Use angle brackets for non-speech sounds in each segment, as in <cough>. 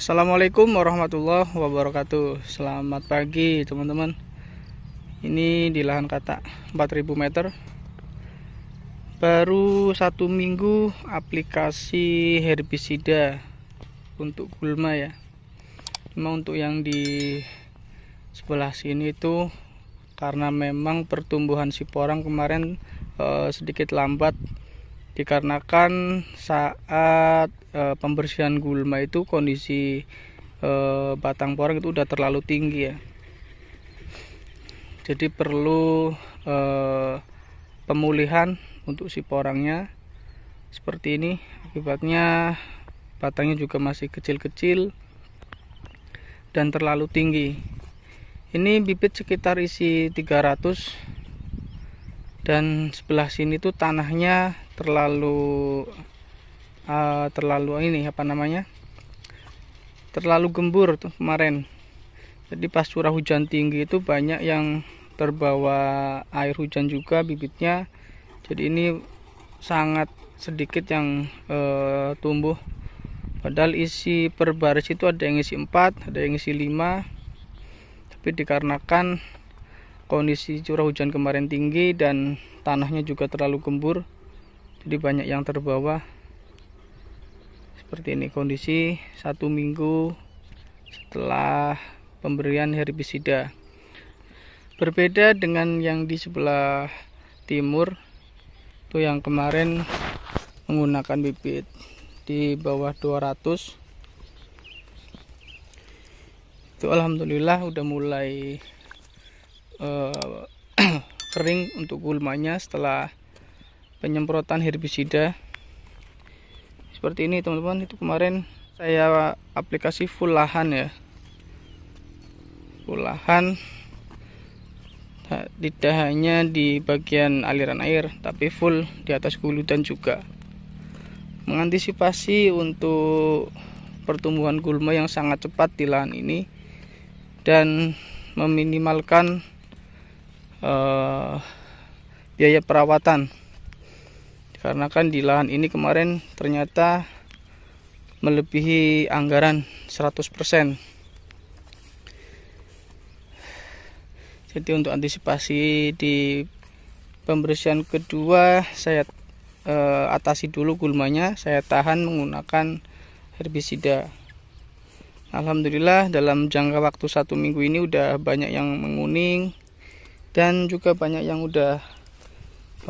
Assalamualaikum warahmatullahi wabarakatuh Selamat pagi teman-teman Ini di lahan kata 4000 meter Baru satu minggu aplikasi herbisida Untuk gulma ya Cuma untuk yang di sebelah sini itu Karena memang pertumbuhan si porang kemarin eh, sedikit lambat Dikarenakan saat e, pembersihan gulma itu kondisi e, batang porang itu udah terlalu tinggi ya jadi perlu e, pemulihan untuk si porangnya seperti ini akibatnya batangnya juga masih kecil-kecil dan terlalu tinggi ini bibit sekitar isi 300 dan sebelah sini tuh tanahnya terlalu Eh, terlalu ini apa namanya terlalu gembur tuh kemarin jadi pas curah hujan tinggi itu banyak yang terbawa air hujan juga bibitnya jadi ini sangat sedikit yang e, tumbuh padahal isi per baris itu ada yang isi 4 ada yang isi 5 tapi dikarenakan kondisi curah hujan kemarin tinggi dan tanahnya juga terlalu gembur jadi banyak yang terbawa seperti ini kondisi satu minggu setelah pemberian herbisida berbeda dengan yang di sebelah timur itu yang kemarin menggunakan bibit di bawah 200 itu alhamdulillah udah mulai uh, <clears throat> kering untuk gulmanya setelah penyemprotan herbisida seperti ini teman-teman itu kemarin saya aplikasi full lahan ya full lahan tidak hanya di bagian aliran air tapi full di atas dan juga mengantisipasi untuk pertumbuhan gulma yang sangat cepat di lahan ini dan meminimalkan uh, biaya perawatan karena kan di lahan ini kemarin ternyata melebihi anggaran 100% jadi untuk antisipasi di pembersihan kedua saya eh, atasi dulu gulmanya saya tahan menggunakan herbisida Alhamdulillah dalam jangka waktu satu minggu ini udah banyak yang menguning dan juga banyak yang udah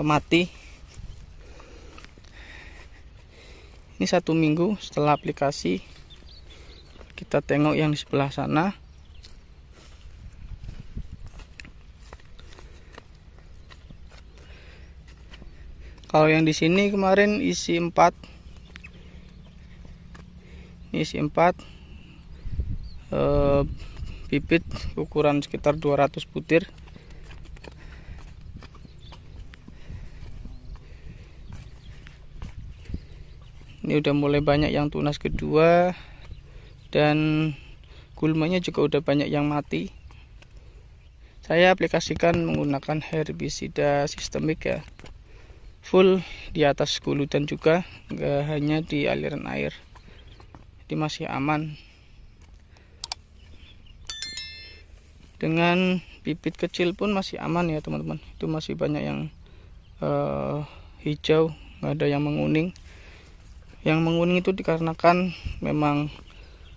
mati ini satu minggu setelah aplikasi kita tengok yang di sebelah sana kalau yang di sini kemarin isi 4 ini isi 4 eh, bibit ukuran sekitar 200 butir ini udah mulai banyak yang tunas kedua dan gulmanya juga udah banyak yang mati saya aplikasikan menggunakan herbisida sistemik ya full di atas gulu dan juga nggak hanya di aliran air jadi masih aman dengan bibit kecil pun masih aman ya teman-teman itu masih banyak yang uh, hijau nggak ada yang menguning yang menguning itu dikarenakan memang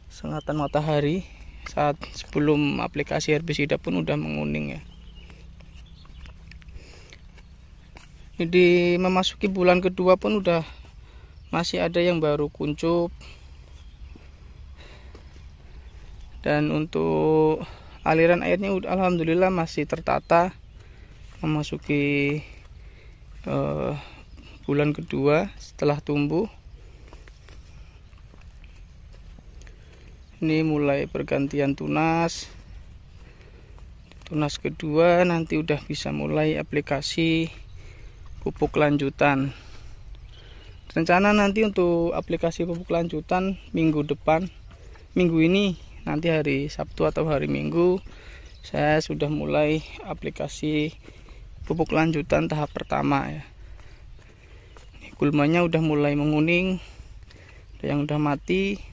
sengatan matahari saat sebelum aplikasi herbisida pun udah menguning ya jadi memasuki bulan kedua pun udah masih ada yang baru kuncup dan untuk aliran airnya alhamdulillah masih tertata memasuki uh, bulan kedua setelah tumbuh ini mulai pergantian tunas tunas kedua nanti udah bisa mulai aplikasi pupuk lanjutan rencana nanti untuk aplikasi pupuk lanjutan minggu depan minggu ini nanti hari Sabtu atau hari Minggu saya sudah mulai aplikasi pupuk lanjutan tahap pertama ya gulmanya udah mulai menguning ada yang udah mati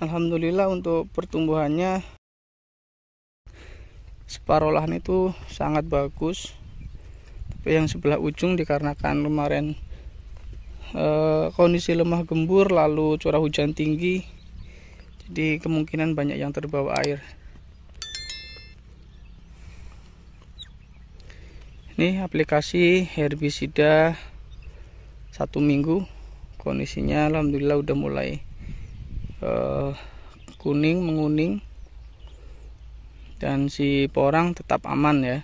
Alhamdulillah untuk pertumbuhannya separolahan itu sangat bagus tapi yang sebelah ujung dikarenakan kemarin e, kondisi lemah gembur lalu curah hujan tinggi jadi kemungkinan banyak yang terbawa air ini aplikasi herbisida satu minggu kondisinya alhamdulillah udah mulai uh, kuning menguning dan si porang tetap aman ya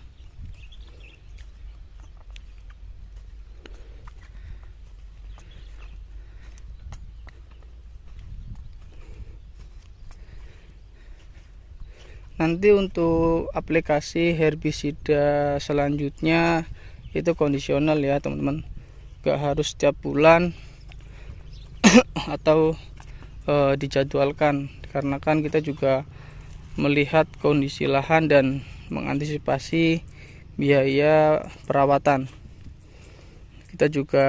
nanti untuk aplikasi herbisida selanjutnya itu kondisional ya teman-teman gak harus setiap bulan <coughs> atau e, dijadwalkan karena kan kita juga melihat kondisi lahan dan mengantisipasi biaya perawatan kita juga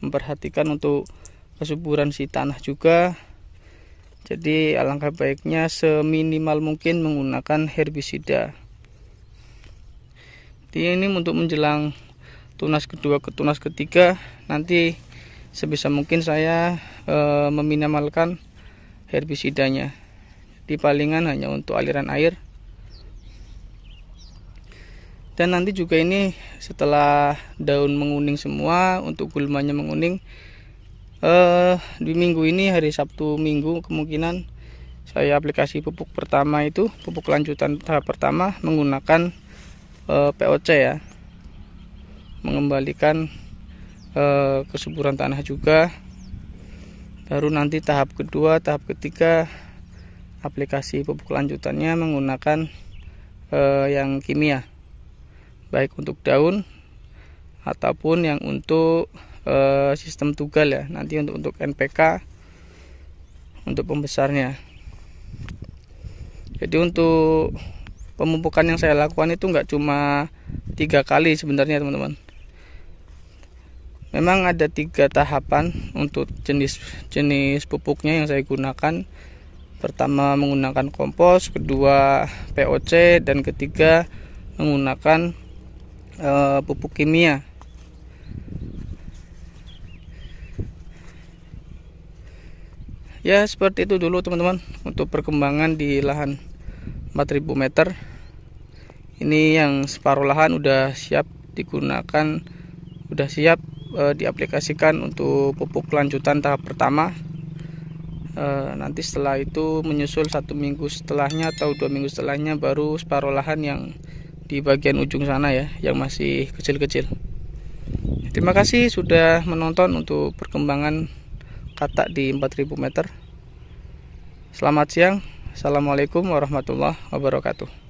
memperhatikan untuk kesuburan si tanah juga jadi alangkah baiknya seminimal mungkin menggunakan herbisida ini untuk menjelang tunas kedua ke tunas ketiga nanti sebisa mungkin saya e, meminimalkan herbisidanya di palingan hanya untuk aliran air dan nanti juga ini setelah daun menguning semua untuk gulmanya menguning e, di minggu ini hari Sabtu minggu kemungkinan saya aplikasi pupuk pertama itu pupuk lanjutan tahap pertama menggunakan e, eh, POC ya mengembalikan Eh, kesuburan tanah juga baru nanti tahap kedua tahap ketiga aplikasi pupuk lanjutannya menggunakan eh, yang kimia baik untuk daun ataupun yang untuk eh, sistem tugal ya nanti untuk untuk NPK untuk pembesarnya jadi untuk pemupukan yang saya lakukan itu nggak cuma tiga kali sebenarnya teman-teman memang ada tiga tahapan untuk jenis jenis pupuknya yang saya gunakan pertama menggunakan kompos kedua POC dan ketiga menggunakan e, pupuk kimia ya seperti itu dulu teman-teman untuk perkembangan di lahan 4000 meter ini yang separuh lahan udah siap digunakan udah siap Eh, diaplikasikan untuk pupuk lanjutan tahap pertama e, nanti setelah itu menyusul satu minggu setelahnya atau dua minggu setelahnya baru separuh lahan yang di bagian ujung sana ya yang masih kecil-kecil terima kasih sudah menonton untuk perkembangan katak di 4000 meter selamat siang Assalamualaikum warahmatullahi wabarakatuh